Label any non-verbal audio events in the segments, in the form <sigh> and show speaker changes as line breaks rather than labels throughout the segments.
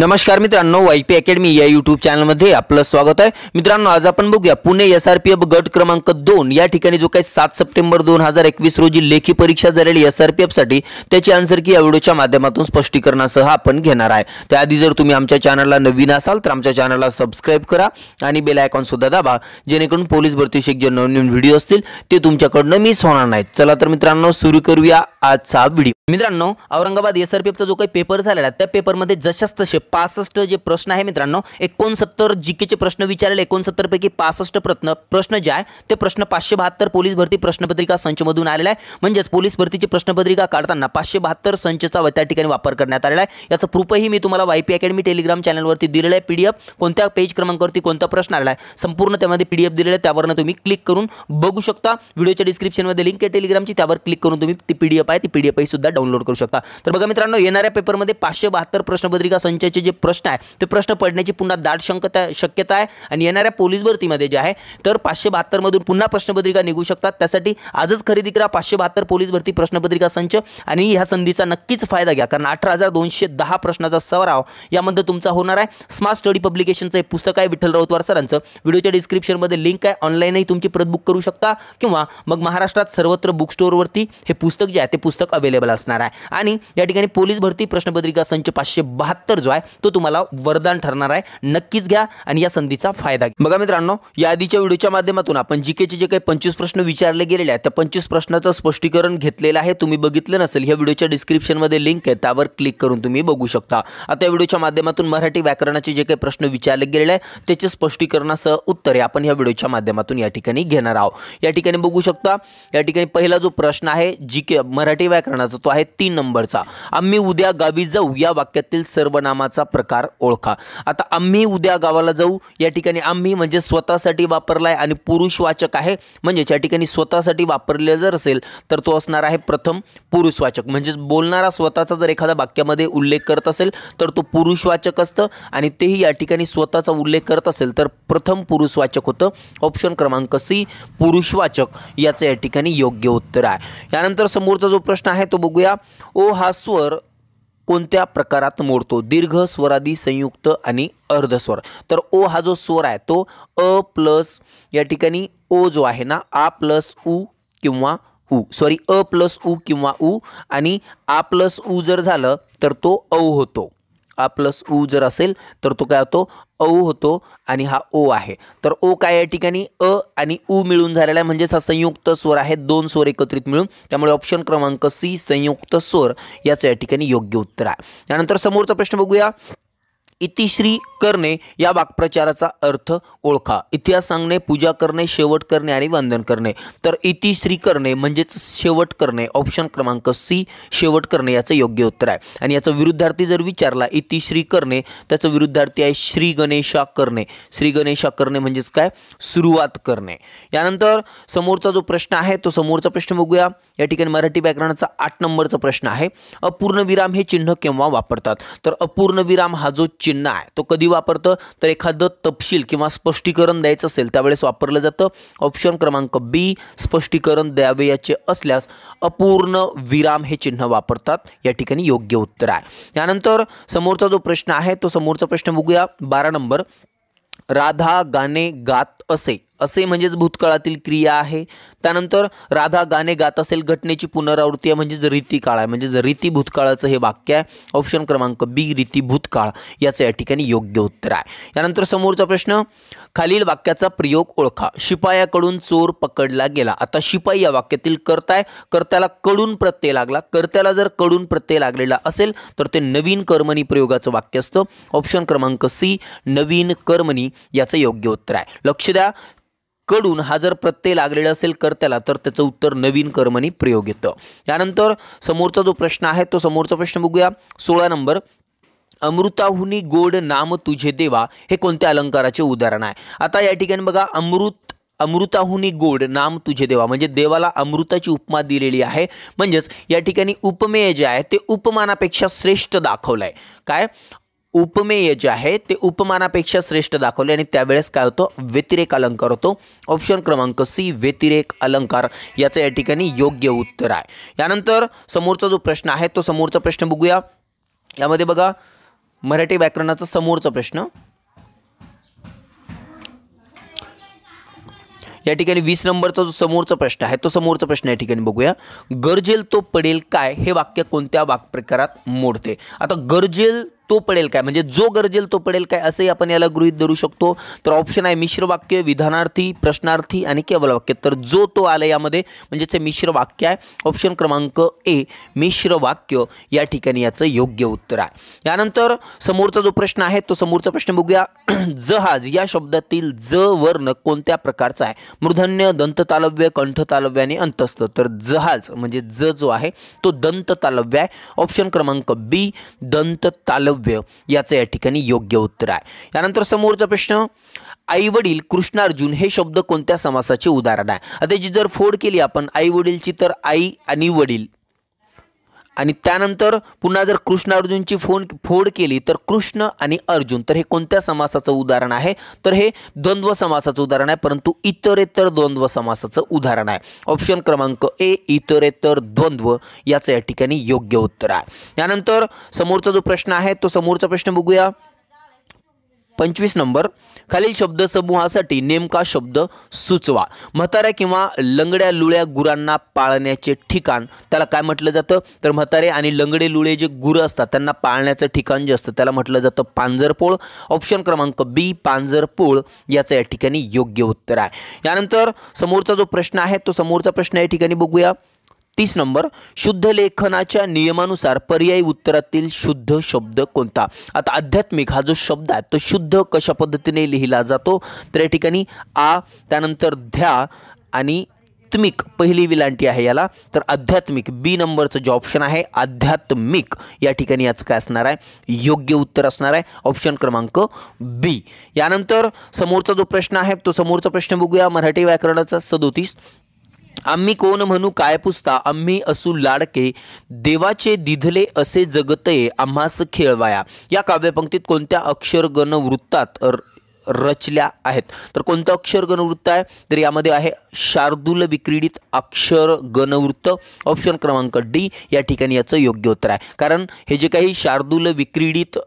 नमस्कार मित्रांनो Y P academy या युट्यूब चॅनलमध्ये आपलं स्वागत आहे मित्रांनो आज आपण बघूया Pune S R P F गट क्रमांक दोन या ठिकाणी जो काही सात सप्टेंबर दोन हजार एकवीस रोजी लेखी परीक्षा झालेली एस आर पी एफसाठी त्याची आन्सर की या व्हिडिओच्या माध्यमातून स्पष्टीकरणासह आपण घेणार आहे त्याआधी जर तुम्ही आमच्या चॅनलला नवीन असाल तर आमच्या चॅनलला सबस्क्राईब करा आणि बेल आयकॉन सुद्धा दाबा जेणेकरून पोलीस भरतीशी जे नवनवीन व्हिडिओ असतील ते तुमच्याकडनं मिस होणार नाहीत चला तर मित्रांनो सुरू करूया आजचा व्हिडिओ मित्रांनो औरंगाबाद एस आर पी एफचा जो काही पेपर झालेला त्या पेपरमध्ये जशास्त तसे पासष्ट जे प्रश्न आहे मित्रांनो एकोणसत्तर जी केचे प्रश्न विचारले एकोणसत्तरपैकी पासष्ट प्रश्न प्रश्न जे आहे ते प्रश्न पाचशे बहात्तर पोलीस भरती प्रश्नपत्रिका संचमधून आलेला आहे म्हणजेच पोलीस भरतीची प्रश्नपत्रिका काढताना पाचशे बहात्तर संचचा त्या ठिकाणी वापर करण्यात आलेला आहे याचं प्रूफही मी तुम्हाला वाय पी अकॅडमी टेलिग्राम चॅनलवरती दिलेलं आहे पी डी एफ कोणत्या पेज क्रमांकावरती कोणता प्रश्न आला आहे संपूर्ण त्यामध्ये पी डी एफ दिलेलं आहे त्यावरनं तुम्ही क्लिक करून बघू शकता व्हिडिओच्या डिस्क्रिप्शनमध्ये लिंक आहे टेलिग्रामची त्यावर क्लिक करून तुम्ही ती पी डी एफ आहे ती पी डी सुद्धा डाउनलोड करू शकता तर बघा मित्रांनो येणाऱ्या पेपरमध्ये पाचशे बहात्तर प्रश्नपत्रिका संच जे प्रश्न आहे ते प्रश्न पडण्याची पुन्हा दाट शंकता शक्यता आहे आणि येणाऱ्या पोलीस भरतीमध्ये जे आहे तर पाचशे बहात्तरमधून पुन्हा प्रश्नपत्रिका निघू शकतात त्यासाठी आजच खरेदी करा पाचशे बहात्तर पोलीस भरती प्रश्नपत्रिका संच आणि ह्या संधीचा नक्कीच फायदा घ्या कारण अठरा हजार दोनशे दहा प्रश्नाचा सराव यामध्ये तुमचा होणार आहे स्मार्ट स्टडी पब्लिकेशनचं हे पुस्तक आहे विठ्ठल राऊतवार सरांचं व्हिडिओच्या डिस्क्रिप्शनमध्ये लिंक आहे ऑनलाईनही तुमची प्रत बुक करू शकता किंवा मग महाराष्ट्रात सर्वत्र बुक स्टोअरवरती हे पुस्तक जे आहे ते पुस्तक अवेलेबल असणार आहे आणि या ठिकाणी पोलीस भरती प्रश्नपत्रिका संच पाचशे बहात्तर जो आहे आहे तो तुम्हाला वरदान ठरणार आहे नक्कीच घ्या आणि या संधीचा फायदा घ्या बघा मित्रांनो या आधीच्या व्हिडिओच्या माध्यमातून आपण जीकेचे जे काही पंचवीस प्रश्न विचारले गेलेले आहेत त्या पंचवीस प्रश्नाचं स्पष्टीकरण घेतलेलं आहे तुम्ही बघितलं नसेल ह्या व्हिडिओच्या डिस्क्रिप्शनमध्ये लिंक आहे त्यावर क्लिक करून तुम्ही बघू शकता आता या व्हिडिओच्या माध्यमातून मराठी व्याकरणाचे जे काही प्रश्न विचारले गेलेले आहेत त्याचे स्पष्टीकरणासह उत्तरे आपण या व्हिडिओच्या माध्यमातून या ठिकाणी घेणार आहोत या ठिकाणी बघू शकता या ठिकाणी पहिला जो प्रश्न आहे जी मराठी व्याकरणाचा तो आहे तीन नंबरचा आम्ही उद्या गावी जाऊ या वाक्यातील सर्वनामा चा प्रकार ओळखा आता आम्ही उद्या गावाला जाऊ या ठिकाणी आम्ही म्हणजे स्वतःसाठी वापरला आहे आणि पुरुषवाचक आहे म्हणजेच या ठिकाणी स्वतःसाठी वापरले जर असेल तर तो असणार आहे प्रथम पुरुषवाचक म्हणजेच बोलणारा स्वतःचा जर एखादा वाक्यामध्ये उल्लेख करत असेल तर तो पुरुषवाचक असतं आणि तेही या ठिकाणी स्वतःचा उल्लेख करत असेल तर प्रथम पुरुषवाचक होतं ऑप्शन क्रमांक सी पुरुषवाचक याचं या ठिकाणी योग्य उत्तर आहे यानंतर समोरचा जो प्रश्न आहे तो बघूया ओ हा स्वर कोणत्या प्रकारात मोडतो दीर्घ स्वरादी संयुक्त आणि अर्धस्वर तर ओ हा जो स्वर आहे तो अ प्लस या ठिकाणी ओ जो आहे ना आ प्लस उ किंवा ऊ सॉरी अ प्लस ऊ किंवा ऊ आणि आ प्लस उ जर झालं तर तो औ होतो हा प्लस ऊ जर असेल तर तो काय होतो औ होतो आणि हा ओ आहे तर ओ काय या ठिकाणी अ आणि ऊ मिळून झालेला आहे म्हणजेच हा संयुक्त स्वर आहे दोन स्वर एकत्रित मिळून त्यामुळे ऑप्शन क्रमांक सी संयुक्त स्वर याचं या ठिकाणी योग्य उत्तर आहे त्यानंतर समोरचा प्रश्न बघूया इतिश्री करणे या वाक्प्रचाराचा अर्थ ओळखा इतिहास सांगणे पूजा करणे शेवट करणे आणि वंदन करणे तर इतिश्री करणे म्हणजेच शेवट करणे ऑप्शन क्रमांक सी शेवट करणे याचं योग्य उत्तर आहे आणि याचा विरुद्धार्थी जर विचारला इतिश्री करणे त्याचा विरुद्धार्थी आहे श्री गणेशा करणे श्री गणेशा करणे म्हणजेच काय सुरुवात करणे यानंतर समोरचा जो प्रश्न आहे तो समोरचा प्रश्न बघूया या ठिकाणी मराठी व्याकरणाचा आठ नंबरचा प्रश्न आहे अपूर्ण विराम हे चिन्ह केव्हा वापरतात तर अपूर्ण विराम हा जो चिन्ह चिन्ह आहे तो कधी वापरतं तर एखादं तपशील किंवा स्पष्टीकरण द्यायचं असेल त्यावेळेस वापरलं जातं ऑप्शन क्रमांक बी स्पष्टीकरण याचे असल्यास अपूर्ण विराम हे चिन्ह वापरतात या ठिकाणी योग्य उत्तर आहे यानंतर समोरचा जो प्रश्न आहे तो समोरचा प्रश्न बघूया बारा नंबर राधा गाणे गात असे असे म्हणजेच भूतकाळातील क्रिया आहे त्यानंतर राधा गाणे गात असेल घटनेची पुनरावृत्ती आहे म्हणजेच रीती काळ आहे म्हणजेच रीती भूतकाळाचं हे वाक्य आहे ऑप्शन क्रमांक बी रीती भूतकाळ याचं या ठिकाणी योग्य उत्तर आहे यानंतर समोरचा प्रश्न खालील वाक्याचा प्रयोग ओळखा शिपायाकडून चोर पकडला गेला आता शिपाई या वाक्यातील कर्ताय कर्त्याला कडून प्रत्यय लागला कर्त्याला जर कडून प्रत्यय लागलेला असेल तर ते नवीन कर्मणी प्रयोगाचं वाक्य असतं ऑप्शन क्रमांक सी नवीन कर्मणी याचं योग्य उत्तर आहे लक्ष द्या कडून हा जर प्रत्यय लागलेला असेल कर्त्याला तर त्याचं उत्तर नवीन कर्मणी प्रयोग येतं यानंतर समोरचा जो प्रश्न आहे तो समोरचा प्रश्न बघूया सोळा नंबर अमृताहुनी गोड नाम तुझे देवा हे कोणत्या अलंकाराचे उदाहरण आहे आता या ठिकाणी बघा अमृत अमृताहुनी गोड नाम तुझे देवा म्हणजे देवाला अमृताची उपमा दिलेली आहे म्हणजेच या ठिकाणी उपमेय जे आहे ते उपमानापेक्षा श्रेष्ठ दाखवलं आहे काय उपमेय जे आहे ते उपमानापेक्षा श्रेष्ठ दाखवले आणि त्यावेळेस काय होतो व्यतिरेक अलंकार होतो ऑप्शन क्रमांक सी व्यतिरेक अलंकार याचं या ठिकाणी योग्य उत्तर आहे यानंतर समोरचा जो प्रश्न आहे तो समोरचा प्रश्न बघूया यामध्ये बघा मराठी व्याकरणाचा समोरचा प्रश्न या ठिकाणी वीस नंबरचा जो समोरचा प्रश्न आहे तो समोरचा प्रश्न या ठिकाणी बघूया गरजेल तो पडेल काय हे वाक्य कोणत्या वाक्प्रकारात मोडते आता गरजेल तो पडेल काय म्हणजे जो गरजेल तो पडेल काय असंही आपण याला गृहित धरू शकतो तर ऑप्शन आहे मिश्र वाक्य विधानार्थी प्रश्नार्थी आणि केवल वाक्य तर जो तो आला यामध्ये म्हणजेच मिश्र वाक्य आहे ऑप्शन क्रमांक ए मिश्र वाक्य या ठिकाणी याचं योग्य उत्तर आहे यानंतर समोरचा जो प्रश्न आहे तो समोरचा प्रश्न बघूया <clears throat> जहाज या शब्दातील ज वर्ण कोणत्या प्रकारचा आहे मृधन्य दंततालव्य तालव्य आणि अंतस्थ तर जहाज म्हणजे ज जो आहे तो तालव्य आहे ऑप्शन क्रमांक बी दंत तालव्य भव्य याचं या ठिकाणी योग्य उत्तर आहे यानंतर समोरचा प्रश्न आईवडील कृष्णार्जुन हे शब्द कोणत्या समासाचे उदाहरण आहे आता जी जर फोड केली आपण आईवडीलची तर आई आणि वडील आणि त्यानंतर पुन्हा जर कृष्ण अर्जुनची फोन फोड केली तर कृष्ण आणि अर्जुन तर हे कोणत्या समासाचं उदाहरण आहे तर हे द्वंद्व समासाचं उदाहरण आहे परंतु इतरेतर द्वंद्व समासाचं उदाहरण आहे ऑप्शन क्रमांक ए इतरेतर द्वंद्व याचं या ठिकाणी योग्य उत्तर आहे यानंतर समोरचा जो प्रश्न आहे तो समोरचा प्रश्न बघूया पंचवीस नंबर खालील शब्दसमूहासाठी नेमका शब्द सुचवा म्हाताऱ्या किंवा लंगड्या लुळ्या गुरांना पाळण्याचे ठिकाण त्याला काय म्हटलं जातं तर म्हातारे आणि लंगडे लुळे जे गुरं असतात त्यांना पाळण्याचं ठिकाण जे असतं त्याला म्हटलं जातं पांजरपोळ ऑप्शन क्रमांक बी पांजरपोळ याचं या ठिकाणी योग्य उत्तर आहे यानंतर समोरचा जो प्रश्न आहे तो समोरचा प्रश्न या ठिकाणी बघूया तीस नंबर शुद्ध लेखनाच्या नियमानुसार पर्यायी उत्तरातील शुद्ध शब्द कोणता आता आध्यात्मिक हा जो शब्द आहे तो शुद्ध कशा पद्धतीने लिहिला जातो तर या ठिकाणी आ त्यानंतर ध्या आणि आध्यात्मिक पहिली विलांटी आहे याला तर आध्यात्मिक बी नंबरचं जे ऑप्शन आहे आध्यात्मिक या ठिकाणी याचं काय असणार आहे योग्य उत्तर असणार आहे ऑप्शन क्रमांक बी यानंतर समोरचा जो प्रश्न आहे तो समोरचा प्रश्न बघूया मराठी व्याकरणाचा सदोतीस आम्ही कोण म्हणू काय पुसता आम्ही असू लाडके देवाचे दिधले असे जगते आम्हास खेळवाया या काव्यपंक्तीत कोणत्या अक्षरगण वृत्तात रचल्या आहेत तर कोणतं अक्षर गणवृत्त आहे तर यामध्ये आहे शार्दूल विक्रीडित अक्षर गणवृत्त ऑप्शन क्रमांक डी या ठिकाणी याचं योग्य उत्तर आहे कारण हे जे काही शार्दूल विक्रीडित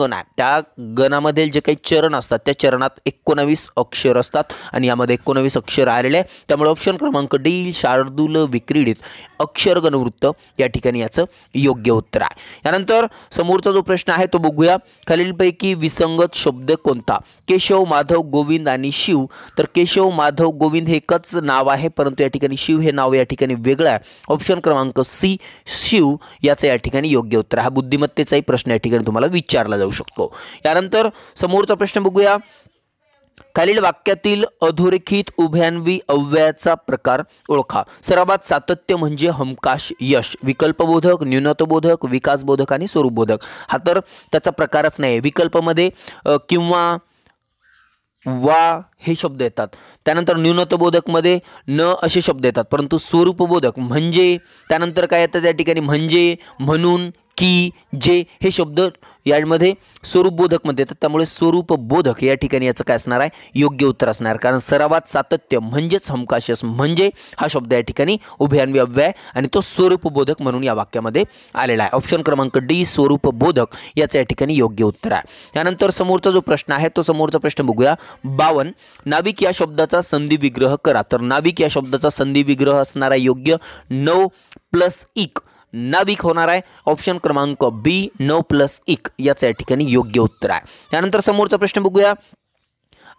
गण आहे त्या गणामध्ये जे काही चरण असतात त्या चरणात एकोणावीस अक्षर असतात आणि यामध्ये एकोणावीस अक्षर आलेले आहे त्यामुळे ऑप्शन क्रमांक डी शार्दूल विक्रीडित अक्षर गणवृत्त या ठिकाणी याचं योग्य उत्तर आहे यानंतर समोरचा जो प्रश्न आहे तो बघूया खालीलपैकी विसंगत शब्द कोणता केशव माधव गोविंद आणि शिव तर केशव माधव गोविंद हे एकच नाव आहे परंतु या ठिकाणी शिव हे नाव या ठिकाणी वेगळं आहे ऑप्शन क्रमांक सी शिव याचं या ठिकाणी योग्य उत्तर हा बुद्धिमत्तेचाही प्रश्न या ठिकाणी तुम्हाला विचारला जाऊ शकतो यानंतर समोरचा प्रश्न बघूया खालील वाक्यातील अधोरेखित उभ्यान्वी अव्ययाचा प्रकार ओळखा सर्वात सातत्य म्हणजे हमकाश यश विकल्पबोधक न्यूनतबोधक विकासबोधक आणि स्वरूपबोधक हा तर त्याचा प्रकारच नाही विकल्पमध्ये किंवा वा हे शब्द येतात त्यानंतर न्यूनतबोधकमध्ये न असे शब्द येतात परंतु स्वरूपबोधक म्हणजे त्यानंतर काय येतं त्या ठिकाणी म्हणजे म्हणून की जे हे शब्द यामध्ये स्वरूपबोधकमध्ये येतात त्यामुळे स्वरूपबोधक या ठिकाणी याचं काय असणार आहे योग्य उत्तर असणार कारण सरावात सातत्य म्हणजेच हमकाशस म्हणजे हा शब्द या ठिकाणी उभयान्वी आहे आणि तो स्वरूपबोधक म्हणून या वाक्यामध्ये आलेला आहे ऑप्शन क्रमांक डी स्वरूपबोधक याचं या ठिकाणी योग्य उत्तर आहे त्यानंतर समोरचा जो प्रश्न आहे तो समोरचा प्रश्न बघूया बावन नाविक या शब्दाचा संधी विग्रह करा तर नाविक या शब्दाचा संधी विग्रह असणारा योग्य नऊ प्लस एक नाविक होणार आहे ऑप्शन क्रमांक बी नऊ प्लस एक याचं या ठिकाणी योग्य उत्तर आहे त्यानंतर समोरचा प्रश्न बघूया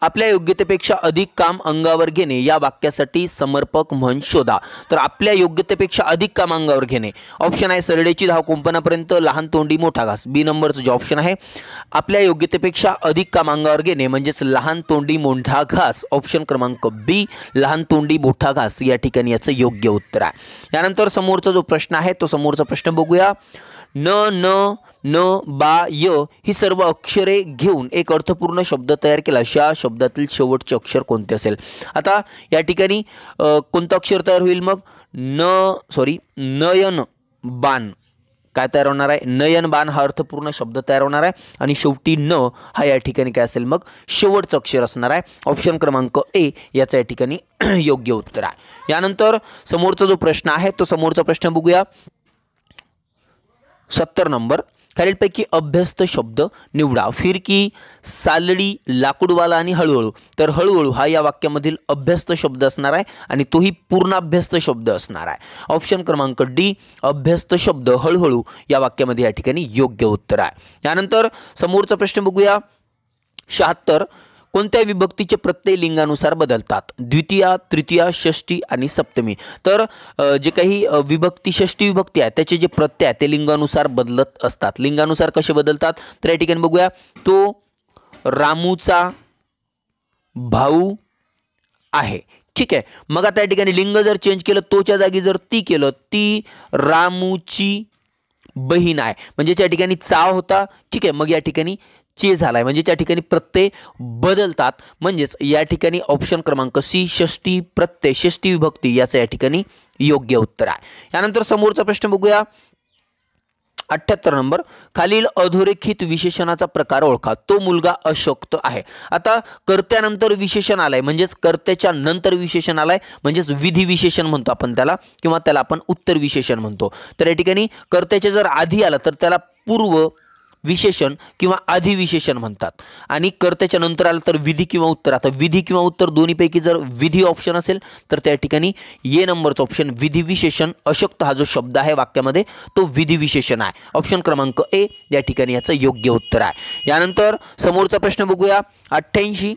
आपल्या योग्यतेपेक्षा अधिक काम अंगावर घेणे या वाक्यासाठी समर्पक म्हण शोधा तर आपल्या योग्यतेपेक्षा अधिक काम अंगावर घेणे ऑप्शन आहे सरडेची धाव कुंपणापर्यंत लहान तोंडी मोठा घास बी नंबरचं जे ऑप्शन आहे आपल्या योग्यतेपेक्षा अधिक काम अंगावर घेणे म्हणजेच लहान तोंडी मोठा घास ऑप्शन क्रमांक बी लहान तोंडी मोठा घास या ठिकाणी याचं योग्य उत्तर आहे यानंतर समोरचा जो प्रश्न आहे तो समोरचा प्रश्न बघूया न न न बा य ही सर्व अक्षरे घेऊन एक अर्थपूर्ण शब्द तयार केला अशा शब्दातील शेवटचे अक्षर कोणते असेल आता या ठिकाणी कोणतं अक्षर तयार होईल मग न सॉरी नयन बाण काय तयार होणार आहे नयन बाण हा अर्थपूर्ण शब्द तयार होणार आहे आणि शेवटी न हा या ठिकाणी काय असेल मग शेवटचं अक्षर असणार आहे ऑप्शन क्रमांक ए याचं या ठिकाणी <clears throat> योग्य उत्तर आहे यानंतर समोरचा जो प्रश्न आहे तो समोरचा प्रश्न बघूया सत्तर नंबर खालीलपैकी अभ्यस्त शब्द निवडा फिरकी सालडी लाकूडवाला आणि हळूहळू तर हळूहळू हा या वाक्यामधील अभ्यस्त शब्द असणार आहे आणि तोही पूर्ण अभ्यस्त शब्द असणार आहे ऑप्शन क्रमांक डी अभ्यस्त शब्द हळूहळू या वाक्यामध्ये या ठिकाणी योग्य उत्तर आहे यानंतर समोरचा प्रश्न बघूया शहात्तर कोणत्या विभक्तीचे प्रत्यय लिंगानुसार बदलतात द्वितीया तृतीया षष्टी आणि सप्तमी तर जे काही विभक्ती षष्टी विभक्ती आहे त्याचे जे प्रत्यय आहे ते लिंगानुसार बदलत असतात लिंगानुसार कसे बदलतात तर या ठिकाणी बघूया तो रामूचा भाऊ आहे ठीक आहे मग आता या ठिकाणी लिंग जर चेंज केलं तोच्या जागी जर ती केलं ती रामूची बहीण आहे म्हणजे त्या ठिकाणी चा होता ठीक आहे मग या ठिकाणी चे झाला आहे म्हणजे त्या ठिकाणी प्रत्यय बदलतात म्हणजेच या ठिकाणी ऑप्शन क्रमांक सी षष्टी प्रत्यय षष्टी विभक्ती याचं या ठिकाणी योग्य उत्तर आहे यानंतर समोरचा प्रश्न बघूया अठ्ठ्याहत्तर नंबर खालील अधोरेखित विशेषणाचा प्रकार ओळखा तो मुलगा अशक्त आहे आता कर्त्यानंतर विशेषण आलंय म्हणजेच कर्त्याच्या नंतर विशेषण आलंय म्हणजेच विधी विशेषण म्हणतो आपण त्याला किंवा त्याला आपण उत्तर विशेषण म्हणतो तर या ठिकाणी कर्त्याच्या जर आधी आलं तर त्याला पूर्व विशेषण किंवा अधिविशेषण म्हणतात आणि कर्त्याच्या नंतर आलं तर विधी किंवा उत्तर आता विधी किंवा उत्तर दोन्हीपैकी जर विधी ऑप्शन असेल तर त्या ठिकाणी ए नंबरचं ऑप्शन विधी विशेषण अशक्त हा जो शब्द आहे वाक्यामध्ये तो विधी विशेषण आहे ऑप्शन क्रमांक ए या ठिकाणी याचं योग्य उत्तर आहे यानंतर समोरचा प्रश्न बघूया अठ्ठ्याऐंशी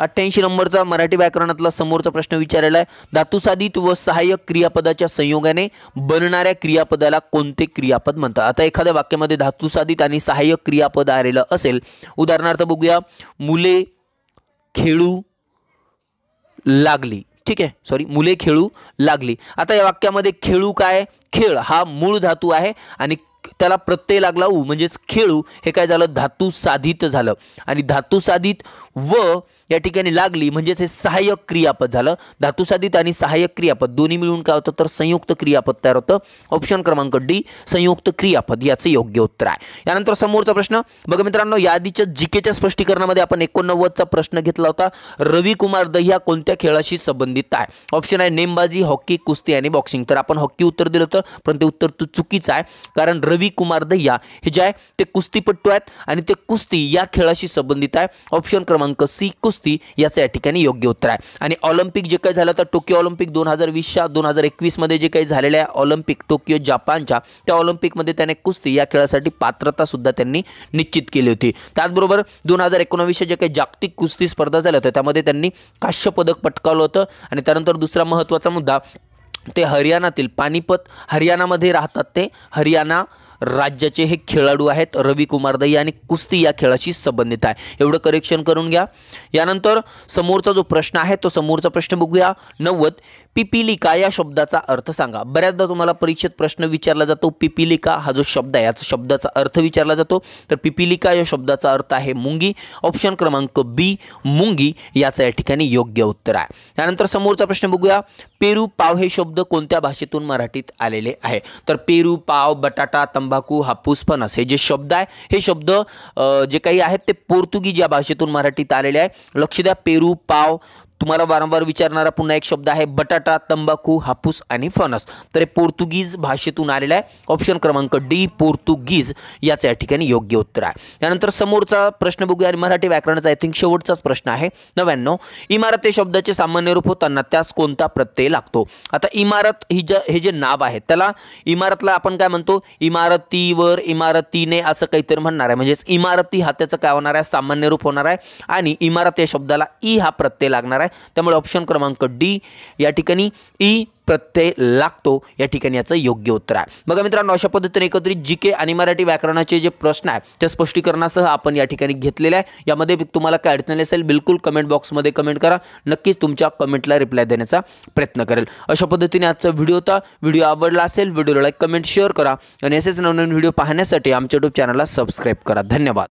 अठ्याऐंशी नंबरचा मराठी व्याकरणातला समोरचा प्रश्न विचारलेला आहे धातुसाधित व सहाय्यक क्रियापदाच्या संयोगाने बनणाऱ्या क्रियापदाला कोणते क्रियापद म्हणतात आता एखाद्या वाक्यामध्ये धातुसाधित आणि सहाय्यक क्रियापद आलेलं असेल उदाहरणार्थ बघूया मुले खेळू लागली ठीक आहे सॉरी मुले खेळू लागली आता या वाक्यामध्ये खेळू काय खेळ हा मूळ धातू आहे आणि त्याला प्रत्यय लागला ऊ म्हणजेच खेळू हे काय झालं धातू साधित झालं आणि धातू साधित व या ठिकाणी लागली म्हणजेच हे सहाय्यक क्रियापद झालं धातू साधित आणि सहाय्यक क्रियापद दोन्ही मिळून काय होतं तर संयुक्त क्रियापद तयार होतं ऑप्शन क्रमांक डी संयुक्त क्रियापद याचं योग्य उत्तर आहे यानंतर समोरचा प्रश्न बघा मित्रांनो यादीच्या जिकेच्या स्पष्टीकरणामध्ये आपण एकोणनव्वदचा प्रश्न घेतला होता रवी कुमार दहिया कोणत्या खेळाशी संबंधित आहे ऑप्शन आहे नेमबाजी हॉकी कुस्ती आणि बॉक्सिंग तर आपण हॉकी उत्तर दिलं होतं पण ते उत्तर चुकीचं आहे कारण रवी कुमार दहिया हे जे आहे ते कुस्तीपट्टू आहेत आणि ते कुस्ती या खेळाशी संबंधित आहे ऑप्शन क्रमांक सी कुस्ती याचं या ठिकाणी योग्य उत्तर आहे आणि ऑलिम्पिक जे काही झालं तर टोकियो ऑलिम्पिक दोन हजार वीसच्या दोन हजार एकवीसमध्ये जे काही झालेलं आहे ऑलिम्पिक टोकियो जपानच्या त्या ऑलिम्पिकमध्ये त्याने कुस्ती या खेळासाठी पात्रतासुद्धा त्यांनी निश्चित केली होती त्याचबरोबर दोन हजार एकोणावीसच्या जे काही जागतिक कुस्ती स्पर्धा झाल्या होत्या त्यामध्ये त्यांनी काश्य पदक पटकावलं होतं आणि त्यानंतर दुसरा महत्त्वाचा मुद्दा ते हरियाणातील पानिपत हरियाणामध्ये राहतात ते हरियाणा राज्याचे हे खेळाडू आहेत रवी कुमार दही आणि कुस्ती या खेळाशी संबंधित आहे एवढं करेक्शन करून घ्या यानंतर समोरचा जो प्रश्न आहे तो समोरचा प्रश्न बघूया नव्वद पिपिलिका या शब्दाचा अर्थ सांगा बऱ्याचदा तुम्हाला परीक्षेत प्रश्न विचारला जातो पिपिलिका हा जो शब्द आहे याचा शब्दाचा अर्थ विचारला जातो तर पिपिलिका या शब्दाचा अर्थ आहे मुंगी ऑप्शन क्रमांक बी मुंगी याचं या ठिकाणी योग्य उत्तर आहे यानंतर समोरचा प्रश्न बघूया पेरू पाव हे शब्द कोणत्या भाषेतून मराठीत आलेले आहे तर पेरू पाव बटाटा तंबा तंबाखू हापूस फणस हे जे शब्द आहे हे शब्द जे काही आहेत ते पोर्तुगीज या भाषेतून मराठीत आलेले आहे लक्ष द्या पेरू पाव तुम्हाला वारंवार विचारणारा पुन्हा एक शब्द आहे बटाटा तंबाखू हापूस आणि फणस तर हे पोर्तुगीज भाषेतून आलेला आहे ऑप्शन क्रमांक डी पोर्तुगीज याचं या ठिकाणी योग्य उत्तर आहे त्यानंतर समोरचा प्रश्न बघूया आणि मराठी व्याकरणाचा आय थिंक शेवटचाच प्रश्न आहे नव्याण्णव इमारत या शब्दाचे सामान्य रूप होताना त्यास कोणता प्रत्यय लागतो आता इमारत ही ज हे जे नाव आहे त्याला इमारतला आपण काय म्हणतो इमारतीवर इमारतीने असं काहीतरी म्हणणार आहे म्हणजेच इमारती हा त्याचं काय होणार आहे सामान्य रूप होणार आहे आणि इमारत या शब्दाला ई हा प्रत्यय लागणार आहे त्यामुळे ऑप्शन क्रमांक डी या ठिकाणी ई e प्रत्यय लागतो या ठिकाणी याचं योग्य उत्तर आहे बघा मित्रांनो अशा पद्धतीने एकत्रित जी के आणि मराठी व्याकरणाचे जे प्रश्न आहेत त्या स्पष्टीकरणासह आपण या ठिकाणी घेतलेले आहे यामध्ये तुम्हाला काय अडचण असेल बिलकुल कमेंट बॉक्समध्ये कमेंट करा नक्कीच तुमच्या कमेंटला रिप्लाय देण्याचा प्रयत्न करेल अशा पद्धतीने आजचा व्हिडिओ होता व्हिडिओ आवडला असेल व्हिडिओला लाईक कमेंट शेअर करा आणि असेच नवनवीन व्हिडिओ पाहण्यासाठी आमच्या यूट्यूब चॅनलला सबस्क्राईब करा धन्यवाद